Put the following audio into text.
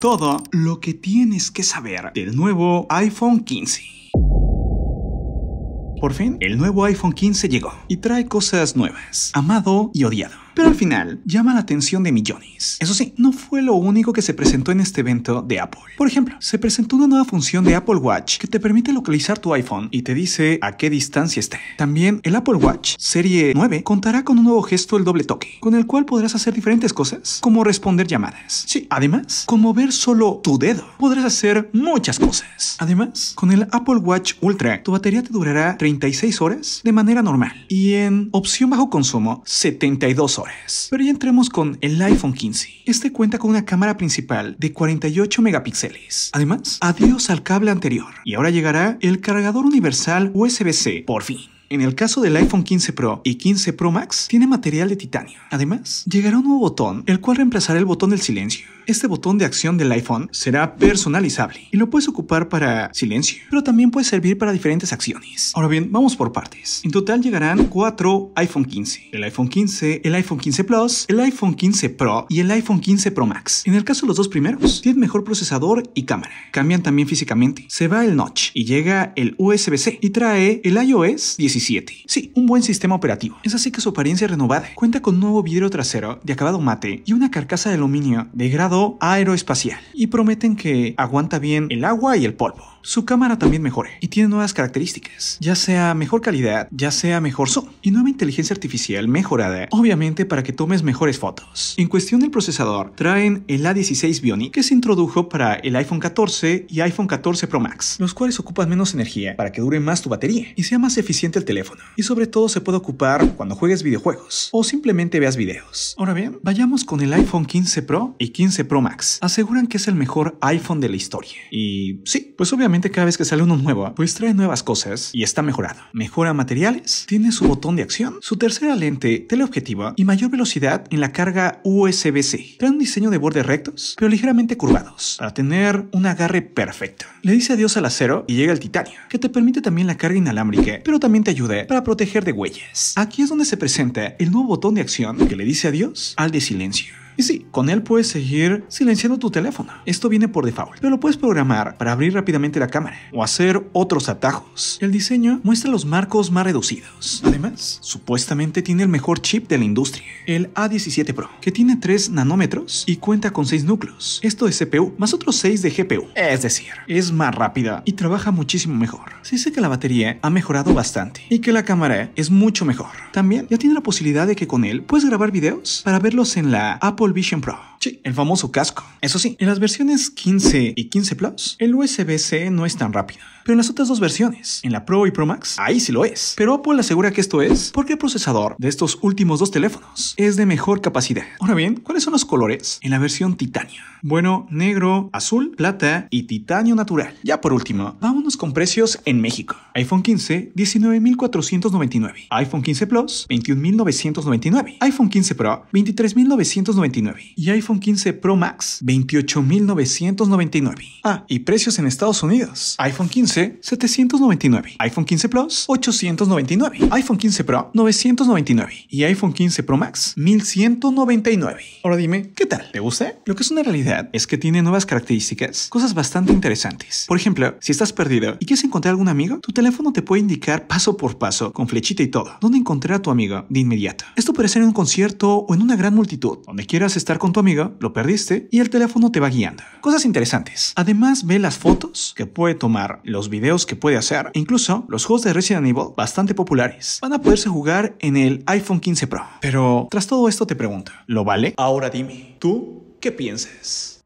Todo lo que tienes que saber del nuevo iPhone 15. Por fin, el nuevo iPhone 15 llegó y trae cosas nuevas, amado y odiado. Pero al final, llama la atención de millones. Eso sí, no fue lo único que se presentó en este evento de Apple. Por ejemplo, se presentó una nueva función de Apple Watch que te permite localizar tu iPhone y te dice a qué distancia esté. También el Apple Watch Serie 9 contará con un nuevo gesto, el doble toque, con el cual podrás hacer diferentes cosas, como responder llamadas. Sí, además, con mover solo tu dedo, podrás hacer muchas cosas. Además, con el Apple Watch Ultra, tu batería te durará 36 horas de manera normal y en opción bajo consumo 72 horas. Pero ya entremos con el iPhone 15. Este cuenta con una cámara principal de 48 megapíxeles. Además, adiós al cable anterior. Y ahora llegará el cargador universal USB-C, por fin. En el caso del iPhone 15 Pro y 15 Pro Max, tiene material de titanio. Además, llegará un nuevo botón, el cual reemplazará el botón del silencio. Este botón de acción del iPhone será personalizable y lo puedes ocupar para silencio, pero también puede servir para diferentes acciones. Ahora bien, vamos por partes. En total llegarán cuatro iPhone 15, el iPhone 15, el iPhone 15 Plus, el iPhone 15 Pro y el iPhone 15 Pro Max. En el caso de los dos primeros, tienen mejor procesador y cámara. Cambian también físicamente. Se va el notch y llega el USB-C y trae el iOS 17. Sí, un buen sistema operativo. Es así que su apariencia renovada. Cuenta con nuevo vidrio trasero de acabado mate y una carcasa de aluminio de grado aeroespacial y prometen que aguanta bien el agua y el polvo. Su cámara también mejore y tiene nuevas características, ya sea mejor calidad, ya sea mejor zoom y nueva inteligencia artificial mejorada, obviamente para que tomes mejores fotos. En cuestión del procesador, traen el A16 Bionic que se introdujo para el iPhone 14 y iPhone 14 Pro Max, los cuales ocupan menos energía para que dure más tu batería y sea más eficiente el teléfono. Y sobre todo se puede ocupar cuando juegues videojuegos o simplemente veas videos. Ahora bien, vayamos con el iPhone 15 Pro y 15 Pro Pro Max aseguran que es el mejor iPhone de la historia. Y sí, pues obviamente cada vez que sale uno nuevo, pues trae nuevas cosas y está mejorado. Mejora materiales, tiene su botón de acción, su tercera lente teleobjetiva y mayor velocidad en la carga USB-C. Trae un diseño de bordes rectos, pero ligeramente curvados, para tener un agarre perfecto. Le dice adiós al acero y llega el titanio, que te permite también la carga inalámbrica, pero también te ayuda para proteger de huellas. Aquí es donde se presenta el nuevo botón de acción que le dice adiós al de silencio. Y sí, con él puedes seguir silenciando tu teléfono. Esto viene por default, pero lo puedes programar para abrir rápidamente la cámara o hacer otros atajos. El diseño muestra los marcos más reducidos. Además, supuestamente tiene el mejor chip de la industria, el A17 Pro, que tiene 3 nanómetros y cuenta con 6 núcleos. Esto es CPU más otros 6 de GPU. Es decir, es más rápida y trabaja muchísimo mejor. Se dice que la batería ha mejorado bastante y que la cámara es mucho mejor. También ya tiene la posibilidad de que con él puedes grabar videos para verlos en la Apple Vision Pro. Sí, el famoso casco. Eso sí, en las versiones 15 y 15 Plus, el USB-C no es tan rápido. Pero en las otras dos versiones, en la Pro y Pro Max, ahí sí lo es. Pero Apple asegura que esto es porque el procesador de estos últimos dos teléfonos es de mejor capacidad. Ahora bien, ¿cuáles son los colores en la versión titanio? Bueno, negro, azul, plata y titanio natural. Ya por último, vámonos con precios en México. iPhone 15, 19.499. iPhone 15 Plus, 21.999. iPhone 15 Pro, 23.999. Y iPhone 15 Pro Max, 28.999. Ah, y precios en Estados Unidos. iPhone 15, 799. iPhone 15 Plus, 899. iPhone 15 Pro, 999. Y iPhone 15 Pro Max, 1199. Ahora dime, ¿qué tal? ¿Te gusta? Lo que es una realidad es que tiene nuevas características, cosas bastante interesantes. Por ejemplo, si estás perdido y quieres encontrar algún amigo, tu teléfono te puede indicar paso por paso, con flechita y todo, dónde encontrar a tu amigo de inmediato. Esto puede ser en un concierto o en una gran multitud. Donde quieras estar con tu amigo, lo perdiste y el teléfono teléfono te va guiando. Cosas interesantes. Además, ve las fotos que puede tomar, los videos que puede hacer, e incluso los juegos de Resident Evil bastante populares. Van a poderse jugar en el iPhone 15 Pro. Pero tras todo esto te pregunta, ¿lo vale? Ahora dime, ¿tú qué piensas?